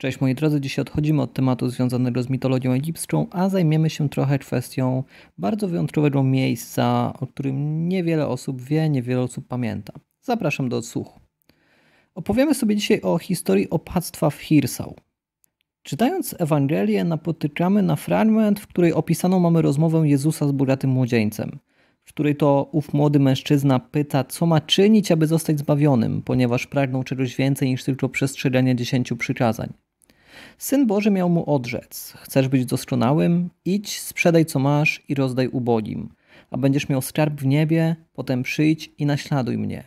Cześć moi drodzy, dzisiaj odchodzimy od tematu związanego z mitologią egipską, a zajmiemy się trochę kwestią bardzo wyjątkowego miejsca, o którym niewiele osób wie, niewiele osób pamięta. Zapraszam do odsłuchu. Opowiemy sobie dzisiaj o historii opactwa w Hirsau. Czytając Ewangelię napotykamy na fragment, w której opisaną mamy rozmowę Jezusa z bogatym młodzieńcem, w której to ów młody mężczyzna pyta, co ma czynić, aby zostać zbawionym, ponieważ pragnął czegoś więcej niż tylko przestrzeganie dziesięciu przykazań. Syn Boży miał mu odrzec: Chcesz być doskonałym? Idź, sprzedaj co masz i rozdaj ubogim, a będziesz miał skarb w niebie, potem przyjdź i naśladuj mnie.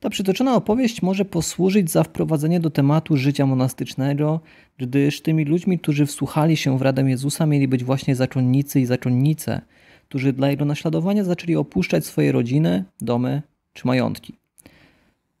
Ta przytoczona opowieść może posłużyć za wprowadzenie do tematu życia monastycznego, gdyż tymi ludźmi, którzy wsłuchali się w radę Jezusa, mieli być właśnie zakonnicy i zakonnice, którzy dla jego naśladowania zaczęli opuszczać swoje rodziny, domy czy majątki.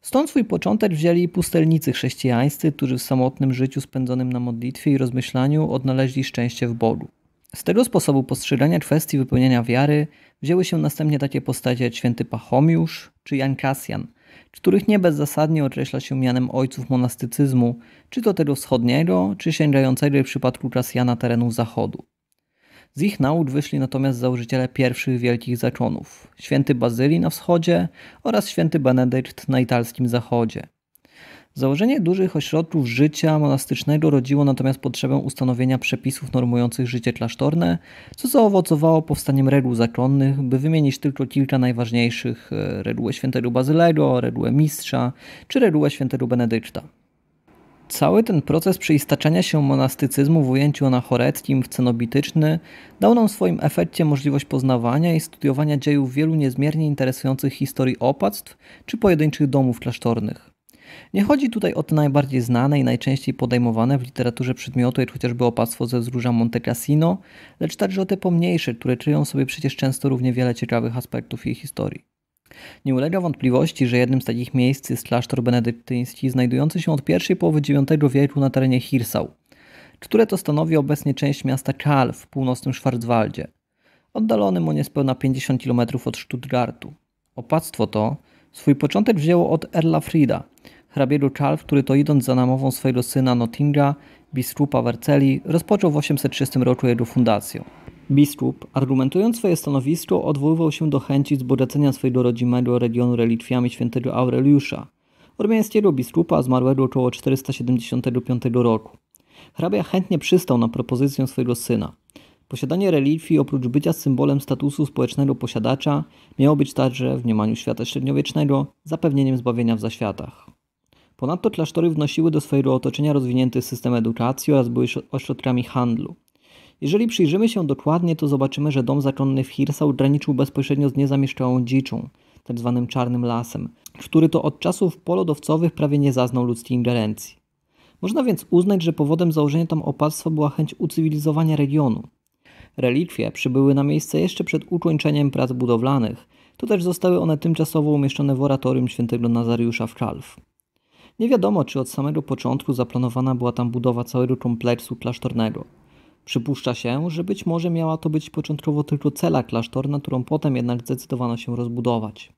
Stąd swój początek wzięli pustelnicy chrześcijańscy, którzy w samotnym życiu spędzonym na modlitwie i rozmyślaniu odnaleźli szczęście w Bogu. Z tego sposobu postrzegania kwestii wypełnienia wiary wzięły się następnie takie postacie jak święty Pachomiusz czy Jan Kasjan, których nie bezzasadnie określa się mianem ojców monastycyzmu, czy to tego wschodniego, czy sięgającego w przypadku Kasjana terenów zachodu. Z ich nauk wyszli natomiast założyciele pierwszych wielkich zakonów: święty Bazylii na wschodzie oraz święty Benedykt na italskim zachodzie. Założenie dużych ośrodków życia monastycznego rodziło natomiast potrzebę ustanowienia przepisów normujących życie klasztorne, co zaowocowało powstaniem reguł zakonnych, by wymienić tylko kilka najważniejszych: e, regułę świętego Bazylego, regułę Mistrza czy regułę świętego Benedykta. Cały ten proces przeistaczania się monastycyzmu w ujęciu anachoreckim w cenobityczny dał nam w swoim efekcie możliwość poznawania i studiowania dziejów wielu niezmiernie interesujących historii opactw czy pojedynczych domów klasztornych. Nie chodzi tutaj o te najbardziej znane i najczęściej podejmowane w literaturze przedmioty, jak chociażby opactwo ze wzgórza Monte Cassino, lecz także o te pomniejsze, które czują sobie przecież często równie wiele ciekawych aspektów jej historii. Nie ulega wątpliwości, że jednym z takich miejsc jest klasztor benedyktyński znajdujący się od pierwszej połowy IX wieku na terenie Hirsau, które to stanowi obecnie część miasta Kahl w północnym Schwarzwaldzie, oddalonym o niespełna 50 km od Stuttgartu. Opactwo to swój początek wzięło od Erla Frida, hrabiego Kalw, który to idąc za namową swojego syna Nottinga, biskupa Werceli, rozpoczął w 806 roku jego fundację. Biskup, argumentując swoje stanowisko, odwoływał się do chęci zbogacenia swojego rodzimego regionu relikwiami świętego Aureliusza, ormiańskiego biskupa zmarłego około 475 roku. Hrabia chętnie przystał na propozycję swojego syna. Posiadanie relikwii, oprócz bycia symbolem statusu społecznego posiadacza, miało być także, w mniemaniu świata średniowiecznego, zapewnieniem zbawienia w zaświatach. Ponadto klasztory wnosiły do swojego otoczenia rozwinięty system edukacji oraz były ośrodkami handlu. Jeżeli przyjrzymy się dokładnie, to zobaczymy, że dom zakonny w Hirsau graniczył bezpośrednio z niezamieszkałą dziczą, tzw. Tak czarnym lasem, który to od czasów polodowcowych prawie nie zaznał ludzkiej ingerencji. Można więc uznać, że powodem założenia tam opactwa była chęć ucywilizowania regionu. Relikwie przybyły na miejsce jeszcze przed ukończeniem prac budowlanych, to też zostały one tymczasowo umieszczone w oratorium świętego Nazariusza w Kalw. Nie wiadomo, czy od samego początku zaplanowana była tam budowa całego kompleksu klasztornego. Przypuszcza się, że być może miała to być początkowo tylko cela klasztorna, którą potem jednak zdecydowano się rozbudować.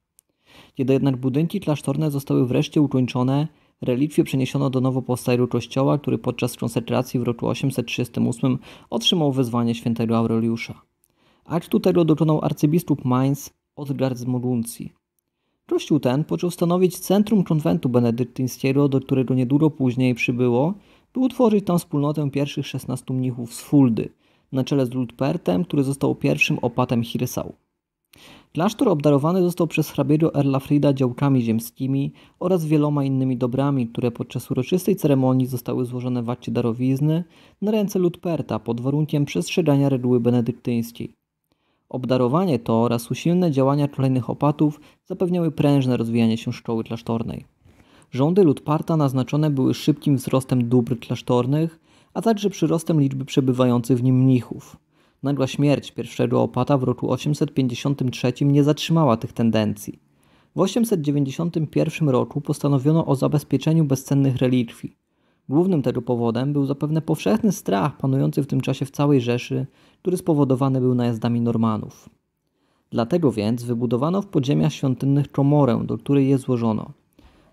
Kiedy jednak budynki klasztorne zostały wreszcie ukończone, relikwie przeniesiono do nowo powstałego kościoła, który podczas konsekracji w roku 838 otrzymał wezwanie świętego Aureliusza. Aktu tego dokonał arcybiskup Mainz Odgard z Moguncji. Kościół ten począł stanowić centrum konwentu benedyktyńskiego, do którego niedługo później przybyło by utworzyć tam wspólnotę pierwszych 16 mnichów z Fuldy, na czele z Ludpertem, który został pierwszym opatem Hirsał. Klasztor obdarowany został przez hrabiego Erlafrida działkami ziemskimi oraz wieloma innymi dobrami, które podczas uroczystej ceremonii zostały złożone w akcie darowizny na ręce Ludperta pod warunkiem przestrzegania reguły benedyktyńskiej. Obdarowanie to oraz usilne działania kolejnych opatów zapewniały prężne rozwijanie się szkoły klasztornej. Rządy Ludparta naznaczone były szybkim wzrostem dóbr klasztornych, a także przyrostem liczby przebywających w nim mnichów. Nagła śmierć pierwszego opata w roku 853 nie zatrzymała tych tendencji. W 891 roku postanowiono o zabezpieczeniu bezcennych relikwii. Głównym tego powodem był zapewne powszechny strach panujący w tym czasie w całej Rzeszy, który spowodowany był najazdami Normanów. Dlatego więc wybudowano w podziemiach świątynnych komorę, do której je złożono.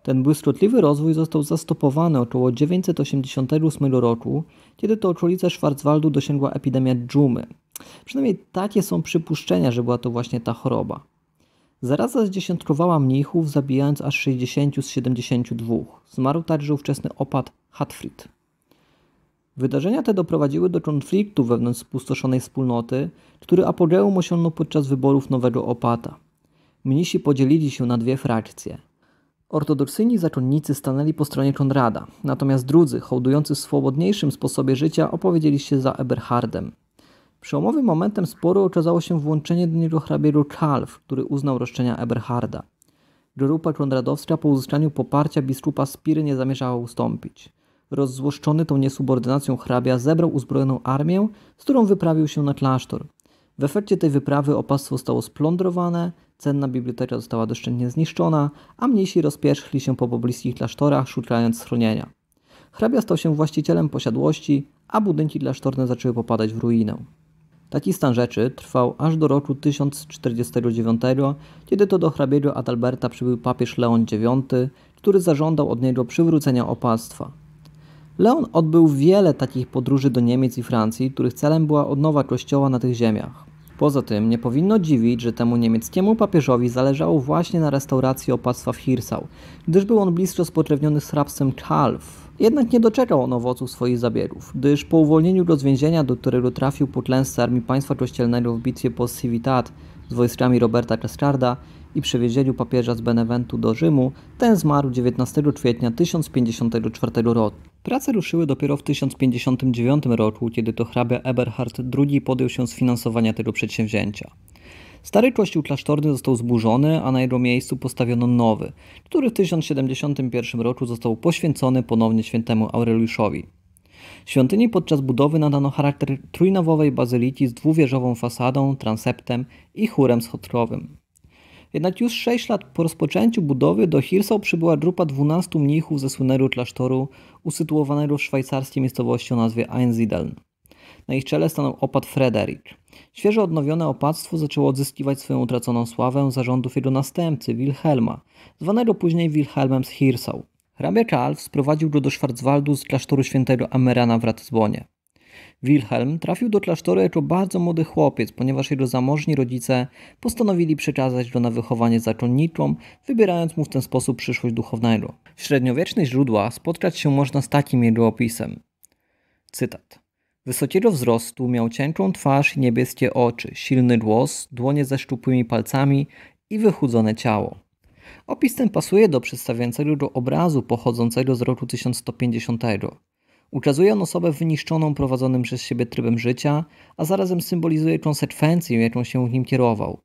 Ten błyskotliwy rozwój został zastopowany około 988 roku, kiedy to okolice Schwarzwaldu dosięgła epidemia dżumy. Przynajmniej takie są przypuszczenia, że była to właśnie ta choroba. Zaraza zdziesiątkowała mnichów, zabijając aż 60 z 72. Zmarł także ówczesny opat Hatfrid. Wydarzenia te doprowadziły do konfliktu wewnątrz spustoszonej wspólnoty, który apogeum osiągnął podczas wyborów nowego opata. Mnisi podzielili się na dwie frakcje – Ortodoksyjni zakonnicy stanęli po stronie Konrada, natomiast drudzy, hołdujący swobodniejszym sposobie życia, opowiedzieli się za Eberhardem. Przełomowym momentem sporu okazało się włączenie do niego hrabiego Kalw, który uznał roszczenia Eberharda. Grupa konradowska po uzyskaniu poparcia biskupa Spiry nie zamierzała ustąpić. Rozzłoszczony tą niesubordynacją hrabia zebrał uzbrojoną armię, z którą wyprawił się na klasztor – w efekcie tej wyprawy opactwo zostało splądrowane, cenna biblioteka została doszczętnie zniszczona, a mnisi rozpierzchli się po pobliskich klasztorach, szukając schronienia. Hrabia stał się właścicielem posiadłości, a budynki klasztorne zaczęły popadać w ruinę. Taki stan rzeczy trwał aż do roku 1049, kiedy to do hrabiego Adalberta przybył papież Leon IX, który zażądał od niego przywrócenia opactwa. Leon odbył wiele takich podróży do Niemiec i Francji, których celem była odnowa kościoła na tych ziemiach. Poza tym nie powinno dziwić, że temu niemieckiemu papieżowi zależało właśnie na restauracji opactwa w Hirsau, gdyż był on blisko spokrewniony z hrabstwem Chalf. Jednak nie doczekał on owoców swoich zabiegów, gdyż po uwolnieniu go z więzienia, do którego trafił po klęsce Armii Państwa Kościelnego w bitwie pod Civitat z wojskami Roberta Cascarda, i przywiezieniu papieża z Benewentu do Rzymu, ten zmarł 19 kwietnia 1054 roku. Prace ruszyły dopiero w 1059 roku, kiedy to hrabia Eberhard II podjął się sfinansowania tego przedsięwzięcia. Stary kościół klasztorny został zburzony, a na jego miejscu postawiono nowy, który w 1071 roku został poświęcony ponownie świętemu Aureliuszowi. Świątyni podczas budowy nadano charakter trójnawowej bazyliki z dwuwieżową fasadą, transeptem i chórem schodkowym. Jednak już 6 lat po rozpoczęciu budowy do Hirsau przybyła grupa 12 mnichów ze słynnego klasztoru usytuowanego w szwajcarskiej miejscowości o nazwie Einsiedeln. Na ich czele stanął opat Frederik. Świeżo odnowione opactwo zaczęło odzyskiwać swoją utraconą sławę zarządów jego następcy Wilhelma, zwanego później Wilhelmem z Hirsau. Hrabia Karl sprowadził go do Schwarzwaldu z klasztoru świętego Amerana w Ratyzbonie. Wilhelm trafił do klasztoru jako bardzo młody chłopiec, ponieważ jego zamożni rodzice postanowili przekazać go na wychowanie zakonniczą, wybierając mu w ten sposób przyszłość duchownego. W średniowiecznych źródła spotkać się można z takim jego opisem. Cytat. Wysokiego wzrostu miał cienką twarz i niebieskie oczy, silny głos, dłonie ze szczupłymi palcami i wychudzone ciało. Opis ten pasuje do przedstawiającego go obrazu pochodzącego z roku 1150. Ukazuje on osobę wyniszczoną prowadzonym przez siebie trybem życia, a zarazem symbolizuje konsekwencję, jaką się nim kierował.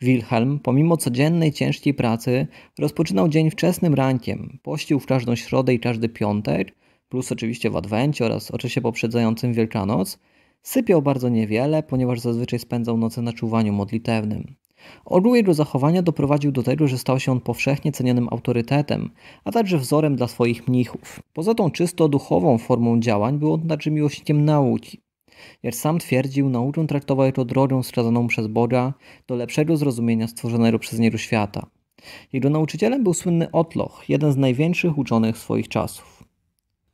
Wilhelm, pomimo codziennej ciężkiej pracy, rozpoczynał dzień wczesnym rankiem, pościł w każdą środę i każdy piątek, plus oczywiście w Adwencie oraz czasie poprzedzającym Wielkanoc, sypiał bardzo niewiele, ponieważ zazwyczaj spędzał noce na czuwaniu modlitewnym. Ogół jego zachowania doprowadził do tego, że stał się on powszechnie cenionym autorytetem, a także wzorem dla swoich mnichów. Poza tą czysto duchową formą działań był on także miłośnikiem nauki. Jak sam twierdził, naukę traktował jako drogę skazaną przez Boga do lepszego zrozumienia stworzonego przez niego świata. Jego nauczycielem był słynny Otloch, jeden z największych uczonych swoich czasów.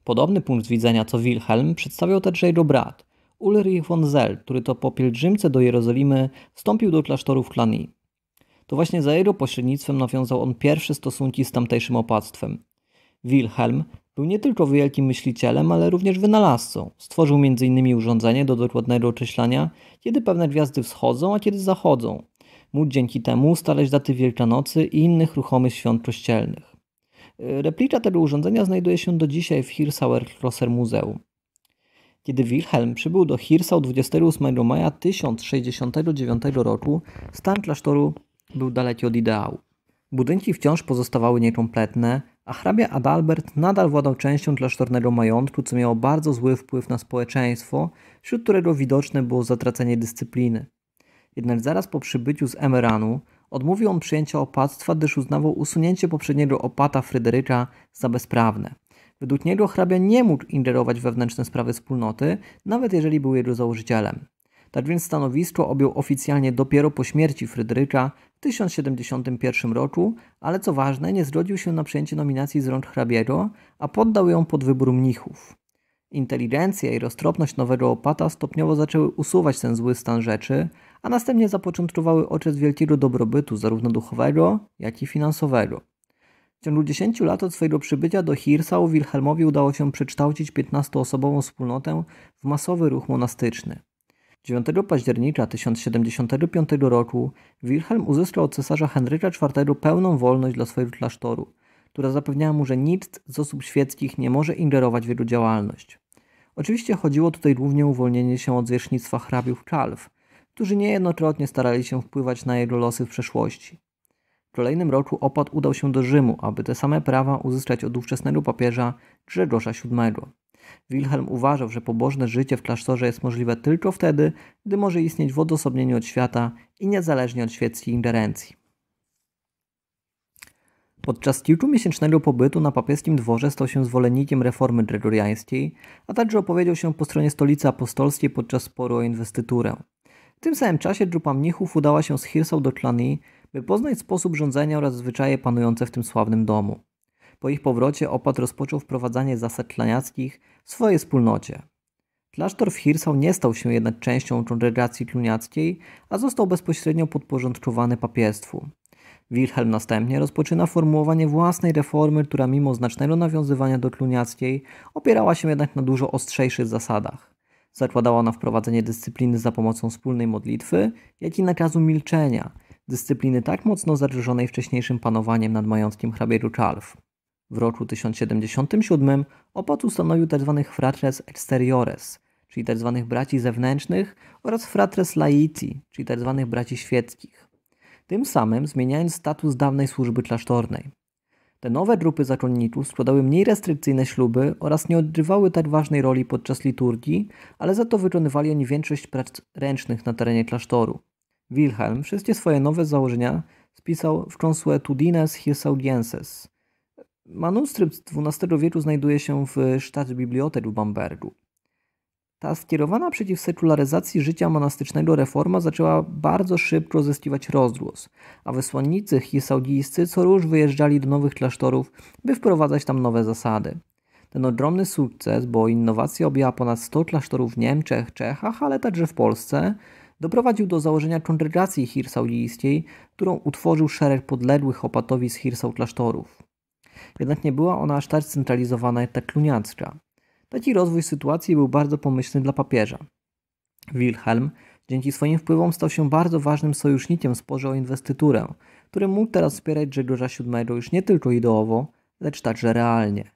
Podobny punkt widzenia co Wilhelm przedstawiał także jego brat, Ulrich von Zell, który to po pielgrzymce do Jerozolimy wstąpił do klasztorów w Klani. To właśnie za jego pośrednictwem nawiązał on pierwsze stosunki z tamtejszym opactwem. Wilhelm był nie tylko wielkim myślicielem, ale również wynalazcą. Stworzył m.in. urządzenie do dokładnego określania, kiedy pewne gwiazdy wschodzą, a kiedy zachodzą. Mógł dzięki temu ustalać daty Wielkanocy i innych ruchomych świąt kościelnych. Replika tego urządzenia znajduje się do dzisiaj w Hirsauer Klosser Muzeum. Kiedy Wilhelm przybył do Hirsau 28 maja 1069 roku, stan klasztoru był daleki od ideału. Budynki wciąż pozostawały niekompletne, a hrabia Adalbert nadal władał częścią klasztornego majątku, co miało bardzo zły wpływ na społeczeństwo, wśród którego widoczne było zatracenie dyscypliny. Jednak zaraz po przybyciu z Emeranu odmówił on przyjęcia opactwa, gdyż uznawał usunięcie poprzedniego opata Fryderyka za bezprawne. Według niego hrabia nie mógł ingerować w wewnętrzne sprawy wspólnoty, nawet jeżeli był jego założycielem. Tak więc stanowisko objął oficjalnie dopiero po śmierci Fryderyka w 1071 roku, ale co ważne, nie zgodził się na przyjęcie nominacji z rąk hrabiego, a poddał ją pod wybór mnichów. Inteligencja i roztropność nowego opata stopniowo zaczęły usuwać ten zły stan rzeczy, a następnie zapoczątkowały okres wielkiego dobrobytu zarówno duchowego, jak i finansowego. W ciągu 10 lat od swojego przybycia do Hirsau Wilhelmowi udało się przekształcić 15-osobową wspólnotę w masowy ruch monastyczny. 9 października 1075 roku Wilhelm uzyskał od cesarza Henryka IV pełną wolność dla swojego klasztoru, która zapewniała mu, że nikt z osób świeckich nie może ingerować w jego działalność. Oczywiście chodziło tutaj głównie o uwolnienie się od zwierzchnictwa hrabiów kalw, którzy niejednokrotnie starali się wpływać na jego losy w przeszłości. W kolejnym roku opat udał się do Rzymu, aby te same prawa uzyskać od ówczesnego papieża Grzegorza VII. Wilhelm uważał, że pobożne życie w klasztorze jest możliwe tylko wtedy, gdy może istnieć w odosobnieniu od świata i niezależnie od świeckiej ingerencji. Podczas kilkumiesięcznego pobytu na papieskim dworze stał się zwolennikiem reformy gregoriańskiej, a także opowiedział się po stronie stolicy apostolskiej podczas sporu o inwestyturę. W tym samym czasie grupa mnichów udała się z Hirsą do Tlani, by poznać sposób rządzenia oraz zwyczaje panujące w tym sławnym domu. Po ich powrocie opat rozpoczął wprowadzanie zasad klaniackich w swojej wspólnocie. Klasztor w Hirsau nie stał się jednak częścią kongregacji kluniackiej, a został bezpośrednio podporządkowany papiestwu. Wilhelm następnie rozpoczyna formułowanie własnej reformy, która mimo znacznego nawiązywania do kluniackiej opierała się jednak na dużo ostrzejszych zasadach. Zakładała ona wprowadzenie dyscypliny za pomocą wspólnej modlitwy, jak i nakazu milczenia – dyscypliny tak mocno zadrżonej wcześniejszym panowaniem nad majątkiem hrabieru Czalw. W roku 1077 opat ustanowił tzw. Tak fratres exteriores, czyli tzw. Tak braci zewnętrznych oraz fratres laici, czyli tzw. Tak braci świeckich. Tym samym zmieniając status dawnej służby klasztornej. Te nowe grupy zakonników składały mniej restrykcyjne śluby oraz nie odgrywały tak ważnej roli podczas liturgii, ale za to wykonywali oni większość prac ręcznych na terenie klasztoru. Wilhelm wszystkie swoje nowe założenia spisał w Consuetudines hisaudienses. Manuskrypt z XII wieku znajduje się w Stadtbibliothek w Bambergu. Ta skierowana przeciw sekularyzacji życia monastycznego reforma zaczęła bardzo szybko zyskiwać rozgłos, a wysłannicy hisaudijscy co róż wyjeżdżali do nowych klasztorów, by wprowadzać tam nowe zasady. Ten ogromny sukces, bo innowacja objęła ponad 100 klasztorów w Niemczech, Czechach, ale także w Polsce, doprowadził do założenia kongregacji hirsaulijskiej, którą utworzył szereg podległych opatowi z hirsał klasztorów. Jednak nie była ona aż tak centralizowana jak ta kluniacka. Taki rozwój sytuacji był bardzo pomyślny dla papieża. Wilhelm dzięki swoim wpływom stał się bardzo ważnym sojusznikiem w sporze o inwestyturę, który mógł teraz wspierać Grzegorza VII już nie tylko ideowo, lecz także realnie.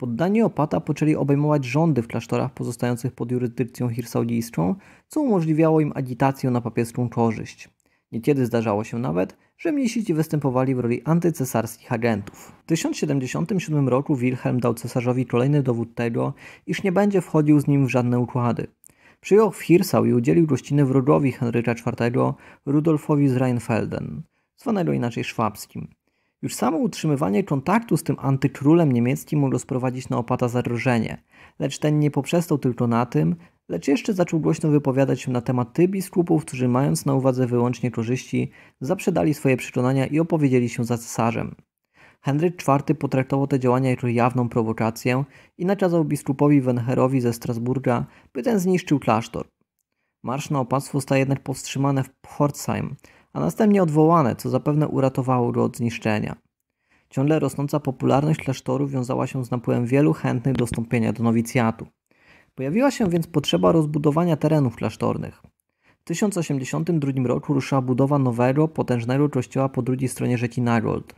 Poddani opata poczęli obejmować rządy w klasztorach pozostających pod jurysdykcją hirsaudyjską, co umożliwiało im agitację na papieską korzyść. Niekiedy zdarzało się nawet, że mnisici występowali w roli antycesarskich agentów. W 1077 roku Wilhelm dał cesarzowi kolejny dowód tego, iż nie będzie wchodził z nim w żadne układy. Przyjął w Hirsau i udzielił gościny wrogowi Henryka IV, Rudolfowi z Rheinfelden, zwanego inaczej szwabskim. Już samo utrzymywanie kontaktu z tym antykrólem niemieckim mogło sprowadzić na opata zagrożenie, lecz ten nie poprzestał tylko na tym, lecz jeszcze zaczął głośno wypowiadać się na temat tych biskupów, którzy mając na uwadze wyłącznie korzyści, zaprzedali swoje przekonania i opowiedzieli się za cesarzem. Henryk IV potraktował te działania jako jawną prowokację i nakazał biskupowi Wenherowi ze Strasburga, by ten zniszczył klasztor. Marsz na opactwo staje jednak powstrzymane w Pforzheim, a następnie odwołane, co zapewne uratowało go od zniszczenia. Ciągle rosnąca popularność klasztorów wiązała się z napływem wielu chętnych do stąpienia do nowicjatu. Pojawiła się więc potrzeba rozbudowania terenów klasztornych. W 1082 roku ruszyła budowa nowego, potężnego kościoła po drugiej stronie rzeki Nagold.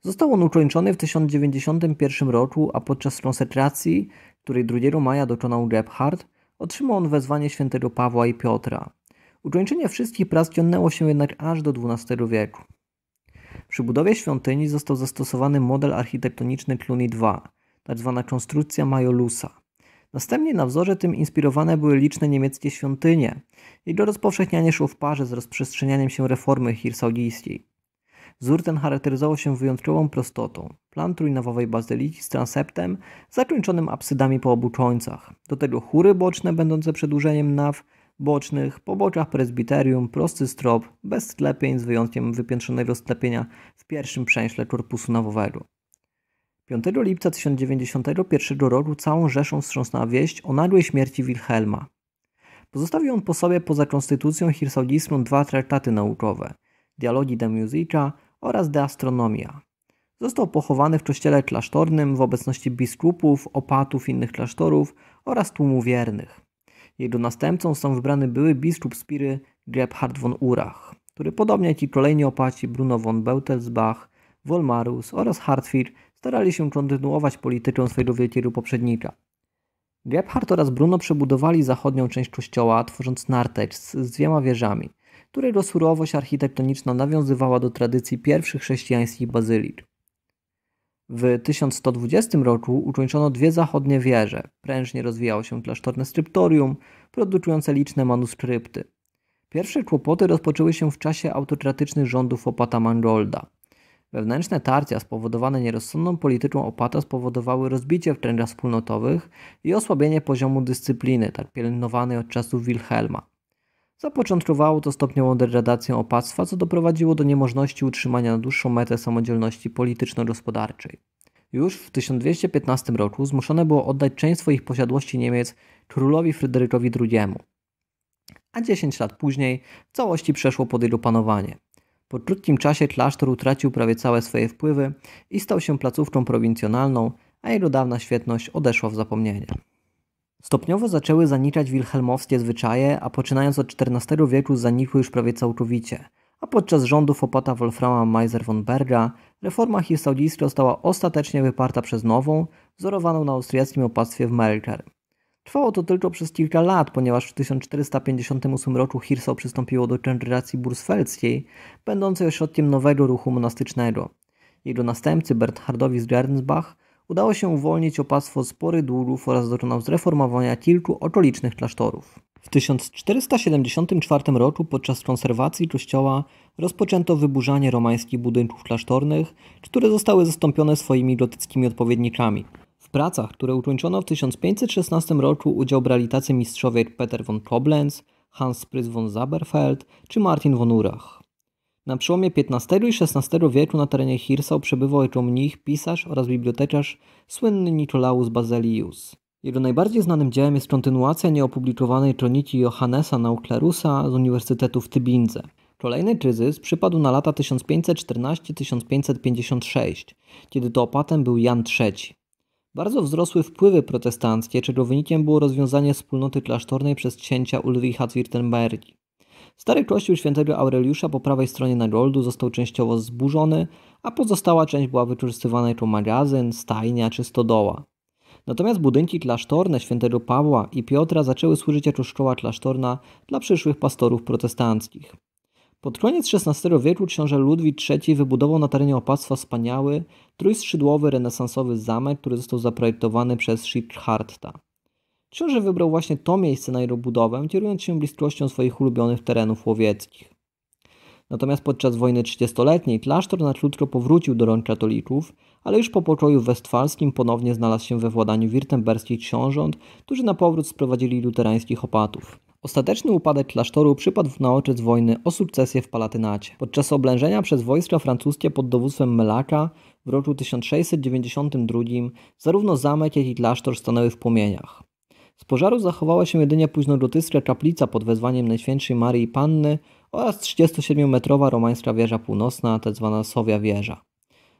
Został on ukończony w 1091 roku, a podczas konsekracji, której 2 maja dokonał Gebhard, otrzymał on wezwanie świętego Pawła i Piotra. Ukończenie wszystkich prac ciągnęło się jednak aż do XII wieku. Przy budowie świątyni został zastosowany model architektoniczny Cluny II, tak zwana konstrukcja Majolusa. Następnie na wzorze tym inspirowane były liczne niemieckie świątynie. Jego rozpowszechnianie szło w parze z rozprzestrzenianiem się reformy hirsaulijskiej. Wzór ten charakteryzował się wyjątkową prostotą. Plan trójnawowej bazyliki z transeptem zakończonym absydami po obu końcach. Do tego chóry boczne będące przedłużeniem naw, bocznych, po boczach prezbiterium, prosty strop, bez sklepień z wyjątkiem wypiętrzonego sklepienia w pierwszym przęśle korpusu nawowego. 5 lipca 1991 roku całą Rzeszą wstrząsnęła wieść o nagłej śmierci Wilhelma. Pozostawił on po sobie poza konstytucją Hirsalgismą dwa traktaty naukowe – Dialogi de Musica oraz De Astronomia. Został pochowany w kościele klasztornym w obecności biskupów, opatów innych klasztorów oraz tłumu wiernych. Jego następcą są wybrany były biskup Spiry Gebhard von Urach, który podobnie jak i kolejni opaci Bruno von Beutelsbach, Wolmarus oraz Hartwig starali się kontynuować politykę swojego wielkiego poprzednika. Gebhard oraz Bruno przebudowali zachodnią część kościoła, tworząc nartecz z dwiema wieżami, którego surowość architektoniczna nawiązywała do tradycji pierwszych chrześcijańskich bazylik. W 1120 roku ukończono dwie zachodnie wieże. Prężnie rozwijało się klasztorne skryptorium, produkujące liczne manuskrypty. Pierwsze kłopoty rozpoczęły się w czasie autokratycznych rządów opata Mangolda. Wewnętrzne tarcia spowodowane nierozsądną polityką opata spowodowały rozbicie w kręgach wspólnotowych i osłabienie poziomu dyscypliny, tak pielęgnowanej od czasów Wilhelma. Zapoczątkowało to stopniową degradację opactwa, co doprowadziło do niemożności utrzymania na dłuższą metę samodzielności polityczno-gospodarczej. Już w 1215 roku zmuszone było oddać część swoich posiadłości Niemiec królowi Fryderykowi II, a 10 lat później w całości przeszło pod jego panowanie. Po krótkim czasie klasztor utracił prawie całe swoje wpływy i stał się placówką prowincjonalną, a jego dawna świetność odeszła w zapomnienie. Stopniowo zaczęły zaniczać wilhelmowskie zwyczaje, a poczynając od XIV wieku zanikły już prawie całkowicie. A podczas rządów opata Wolframa Meiser von Berga reforma historyjska została ostatecznie wyparta przez nową, wzorowaną na austriackim opactwie w Melker. Trwało to tylko przez kilka lat, ponieważ w 1458 roku Hirsau przystąpiło do kongregacji bursfeldzkiej, będącej ośrodkiem nowego ruchu monastycznego. Jego następcy Bernhardowi z Gernsbach udało się uwolnić opaswo z pory długów oraz dokonał zreformowania kilku okolicznych klasztorów. W 1474 roku podczas konserwacji kościoła rozpoczęto wyburzanie romańskich budynków klasztornych, które zostały zastąpione swoimi gotyckimi odpowiednikami. W pracach, które ukończono w 1516 roku udział brali tacy mistrzowie jak Peter von Koblenz, Hans Prys von Zaberfeld czy Martin von Urach. Na przełomie XV i XVI wieku na terenie Hirsał przebywał jako mnich, pisarz oraz bibliotekarz słynny Nicolaus Baselius. Jego najbardziej znanym dziełem jest kontynuacja nieopublikowanej kroniki Johannesa Nauklerusa z Uniwersytetu w Tybince. Kolejny kryzys przypadł na lata 1514-1556, kiedy to opatem był Jan III. Bardzo wzrosły wpływy protestanckie, czego wynikiem było rozwiązanie wspólnoty klasztornej przez księcia Ulricha Zwirtenbergi. Stary kościół świętego Aureliusza po prawej stronie Nagoldu został częściowo zburzony, a pozostała część była wykorzystywana jako magazyn, stajnia czy stodoła. Natomiast budynki klasztorne świętego Pawła i Piotra zaczęły służyć jako szkoła klasztorna dla przyszłych pastorów protestanckich. Pod koniec XVI wieku książę Ludwik III wybudował na terenie opactwa wspaniały, trójskrzydłowy renesansowy zamek, który został zaprojektowany przez Schickharta. Książę wybrał właśnie to miejsce na jego budowę, kierując się bliskością swoich ulubionych terenów łowieckich. Natomiast podczas wojny trzydziestoletniej klasztor na krótko powrócił do rąk katolików, ale już po pokoju westfalskim ponownie znalazł się we władaniu wirtemberskich książąt, którzy na powrót sprowadzili luterańskich opatów. Ostateczny upadek klasztoru przypadł na oczec wojny o sukcesję w Palatynacie. Podczas oblężenia przez wojska francuskie pod dowództwem Melaka w roku 1692 zarówno zamek, jak i klasztor stanęły w płomieniach. Z pożaru zachowała się jedynie późnogotycka kaplica pod wezwaniem Najświętszej Marii Panny oraz 37-metrowa romańska wieża północna, tzw. Sowia Wieża,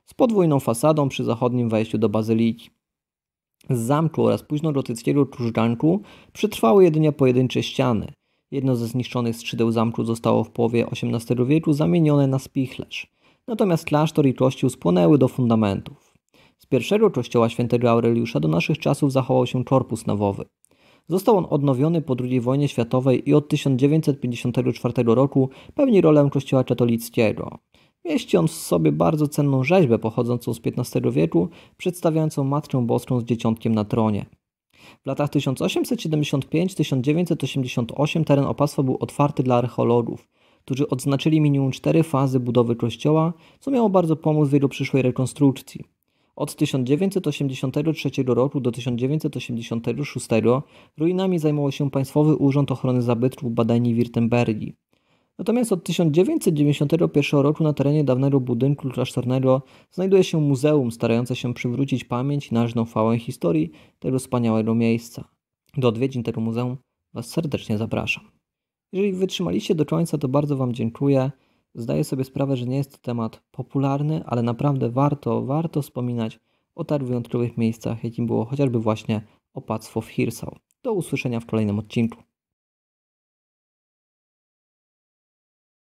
z podwójną fasadą przy zachodnim wejściu do bazyliki. Z zamku oraz późnogotyckiego krużganku przetrwały jedynie pojedyncze ściany. Jedno ze zniszczonych skrzydeł zamku zostało w połowie XVIII wieku zamienione na spichlerz, natomiast klasztor i kościół spłonęły do fundamentów. Z pierwszego kościoła św. Aureliusza do naszych czasów zachował się korpus nawowy. Został on odnowiony po II wojnie światowej i od 1954 roku pełni rolę kościoła katolickiego. Mieści on w sobie bardzo cenną rzeźbę pochodzącą z XV wieku, przedstawiającą Matkę Boską z Dzieciątkiem na tronie. W latach 1875-1988 teren opasła był otwarty dla archeologów, którzy odznaczyli minimum cztery fazy budowy kościoła, co miało bardzo pomóc w jego przyszłej rekonstrukcji. Od 1983 roku do 1986 ruinami zajmował się Państwowy Urząd Ochrony Zabytków Badani Wirtembergi. Natomiast od 1991 roku na terenie dawnego budynku klasztornego znajduje się muzeum starające się przywrócić pamięć i należną chwałę historii tego wspaniałego miejsca. Do odwiedzin tego muzeum Was serdecznie zapraszam. Jeżeli wytrzymaliście do końca, to bardzo Wam dziękuję. Zdaję sobie sprawę, że nie jest to temat popularny, ale naprawdę warto, warto wspominać o tak wyjątkowych miejscach, jakim było chociażby właśnie opactwo w Hirsau. Do usłyszenia w kolejnym odcinku.